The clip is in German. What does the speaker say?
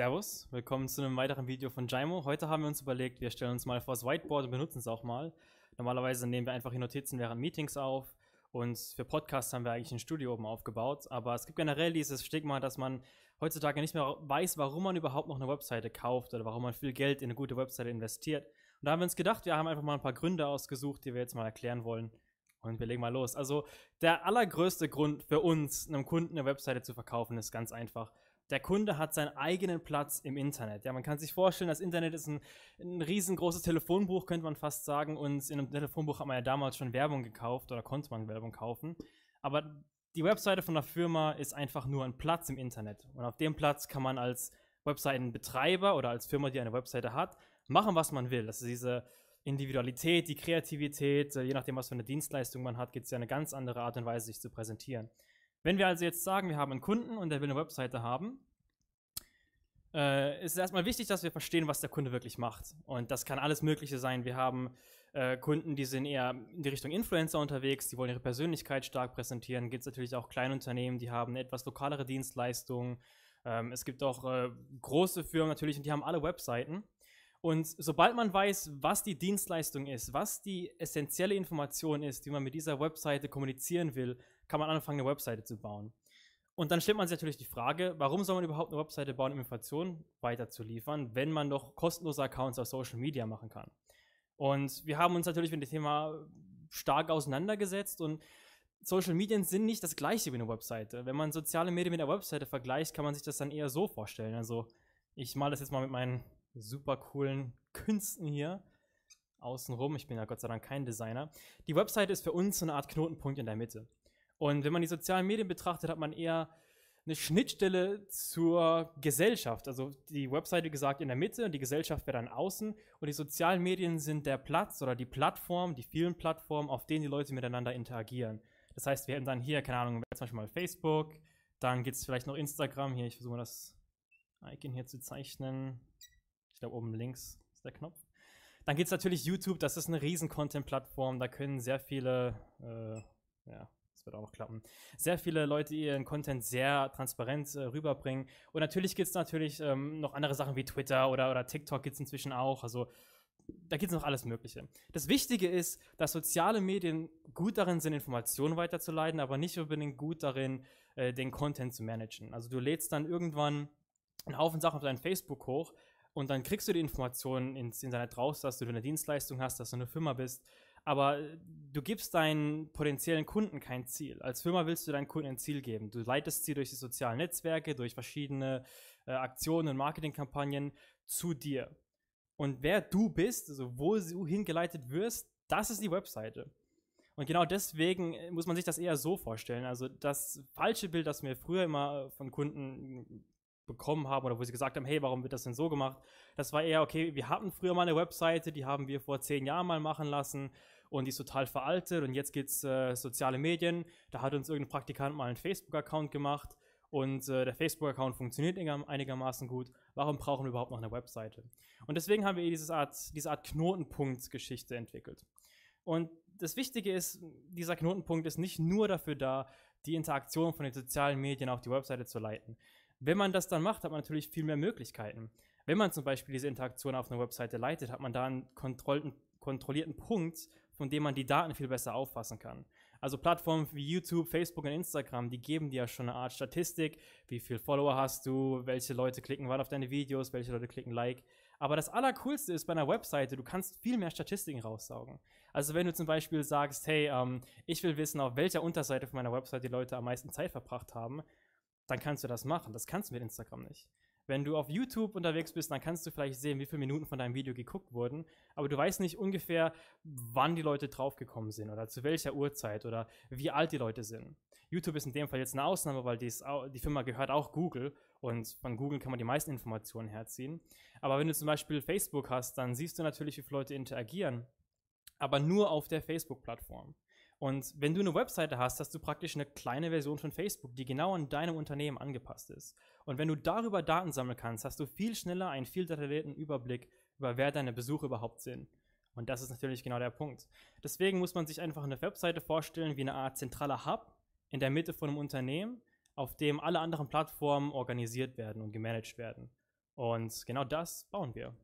Servus, willkommen zu einem weiteren Video von Jaimo. Heute haben wir uns überlegt, wir stellen uns mal vor das Whiteboard und benutzen es auch mal. Normalerweise nehmen wir einfach hier Notizen während Meetings auf und für Podcasts haben wir eigentlich ein Studio oben aufgebaut, aber es gibt generell dieses Stigma, dass man heutzutage nicht mehr weiß, warum man überhaupt noch eine Webseite kauft oder warum man viel Geld in eine gute Webseite investiert. Und da haben wir uns gedacht, wir haben einfach mal ein paar Gründe ausgesucht, die wir jetzt mal erklären wollen. Und wir legen mal los. Also der allergrößte Grund für uns, einem Kunden eine Webseite zu verkaufen, ist ganz einfach. Der Kunde hat seinen eigenen Platz im Internet. Ja, man kann sich vorstellen, das Internet ist ein, ein riesengroßes Telefonbuch, könnte man fast sagen. Und in einem Telefonbuch hat man ja damals schon Werbung gekauft oder konnte man Werbung kaufen. Aber die Webseite von der Firma ist einfach nur ein Platz im Internet. Und auf dem Platz kann man als Webseitenbetreiber oder als Firma, die eine Webseite hat, machen, was man will. Das ist diese Individualität, die Kreativität, äh, je nachdem, was für eine Dienstleistung man hat, gibt es ja eine ganz andere Art und Weise, sich zu präsentieren. Wenn wir also jetzt sagen, wir haben einen Kunden und der will eine Webseite haben, äh, ist es erstmal wichtig, dass wir verstehen, was der Kunde wirklich macht. Und das kann alles Mögliche sein. Wir haben äh, Kunden, die sind eher in die Richtung Influencer unterwegs, die wollen ihre Persönlichkeit stark präsentieren. Gibt es natürlich auch Kleinunternehmen, die haben etwas lokalere Dienstleistungen. Ähm, es gibt auch äh, große Firmen natürlich und die haben alle Webseiten. Und sobald man weiß, was die Dienstleistung ist, was die essentielle Information ist, die man mit dieser Webseite kommunizieren will, kann man anfangen, eine Webseite zu bauen. Und dann stellt man sich natürlich die Frage, warum soll man überhaupt eine Webseite bauen, um Informationen weiterzuliefern, wenn man doch kostenlose Accounts auf Social Media machen kann. Und wir haben uns natürlich mit dem Thema stark auseinandergesetzt und Social Medien sind nicht das gleiche wie eine Webseite. Wenn man soziale Medien mit einer Webseite vergleicht, kann man sich das dann eher so vorstellen. Also ich male das jetzt mal mit meinen super coolen Künsten hier außenrum. Ich bin ja Gott sei Dank kein Designer. Die Webseite ist für uns so eine Art Knotenpunkt in der Mitte. Und wenn man die sozialen Medien betrachtet, hat man eher eine Schnittstelle zur Gesellschaft. Also die Webseite wie gesagt in der Mitte und die Gesellschaft wäre dann außen. Und die sozialen Medien sind der Platz oder die Plattform, die vielen Plattformen, auf denen die Leute miteinander interagieren. Das heißt, wir hätten dann hier, keine Ahnung, zum Beispiel mal Facebook, dann gibt es vielleicht noch Instagram. Hier, ich versuche mal das Icon hier zu zeichnen. Ich glaube, oben links ist der Knopf. Dann gibt es natürlich YouTube, das ist eine riesen Content-Plattform, da können sehr viele, äh, ja, das wird auch noch klappen, sehr viele Leute ihren Content sehr transparent äh, rüberbringen. Und natürlich gibt es natürlich ähm, noch andere Sachen wie Twitter oder, oder TikTok gibt es inzwischen auch, also da gibt es noch alles Mögliche. Das Wichtige ist, dass soziale Medien gut darin sind, Informationen weiterzuleiten, aber nicht unbedingt gut darin, äh, den Content zu managen. Also du lädst dann irgendwann einen Haufen Sachen auf deinen Facebook hoch, und dann kriegst du die Informationen ins Internet raus, dass du eine Dienstleistung hast, dass du eine Firma bist. Aber äh, du gibst deinen potenziellen Kunden kein Ziel. Als Firma willst du deinen Kunden ein Ziel geben. Du leitest sie durch die sozialen Netzwerke, durch verschiedene äh, Aktionen und Marketingkampagnen zu dir. Und wer du bist, also wo du hingeleitet wirst, das ist die Webseite. Und genau deswegen äh, muss man sich das eher so vorstellen. Also das falsche Bild, das mir früher immer äh, von Kunden bekommen haben oder wo sie gesagt haben, hey, warum wird das denn so gemacht? Das war eher, okay, wir hatten früher mal eine Webseite, die haben wir vor zehn Jahren mal machen lassen und die ist total veraltet und jetzt gibt es äh, soziale Medien, da hat uns irgendein Praktikant mal einen Facebook-Account gemacht und äh, der Facebook-Account funktioniert einigermaßen gut, warum brauchen wir überhaupt noch eine Webseite? Und deswegen haben wir eh dieses Art, diese Art Knotenpunkt-Geschichte entwickelt. Und das Wichtige ist, dieser Knotenpunkt ist nicht nur dafür da, die Interaktion von den sozialen Medien auf die Webseite zu leiten. Wenn man das dann macht, hat man natürlich viel mehr Möglichkeiten. Wenn man zum Beispiel diese Interaktion auf eine Webseite leitet, hat man da einen kontrollierten, kontrollierten Punkt, von dem man die Daten viel besser auffassen kann. Also Plattformen wie YouTube, Facebook und Instagram, die geben dir ja schon eine Art Statistik, wie viel Follower hast du, welche Leute klicken wann auf deine Videos, welche Leute klicken Like. Aber das Allercoolste ist bei einer Webseite, du kannst viel mehr Statistiken raussaugen. Also wenn du zum Beispiel sagst, hey, ähm, ich will wissen, auf welcher Unterseite von meiner Webseite die Leute am meisten Zeit verbracht haben, dann kannst du das machen. Das kannst du mit Instagram nicht. Wenn du auf YouTube unterwegs bist, dann kannst du vielleicht sehen, wie viele Minuten von deinem Video geguckt wurden, aber du weißt nicht ungefähr, wann die Leute draufgekommen sind oder zu welcher Uhrzeit oder wie alt die Leute sind. YouTube ist in dem Fall jetzt eine Ausnahme, weil die, die Firma gehört auch Google und von Google kann man die meisten Informationen herziehen. Aber wenn du zum Beispiel Facebook hast, dann siehst du natürlich, wie viele Leute interagieren, aber nur auf der Facebook-Plattform. Und wenn du eine Webseite hast, hast du praktisch eine kleine Version von Facebook, die genau an deinem Unternehmen angepasst ist. Und wenn du darüber Daten sammeln kannst, hast du viel schneller einen viel detaillierten Überblick über wer deine Besuche überhaupt sind. Und das ist natürlich genau der Punkt. Deswegen muss man sich einfach eine Webseite vorstellen wie eine Art zentraler Hub in der Mitte von einem Unternehmen, auf dem alle anderen Plattformen organisiert werden und gemanagt werden. Und genau das bauen wir.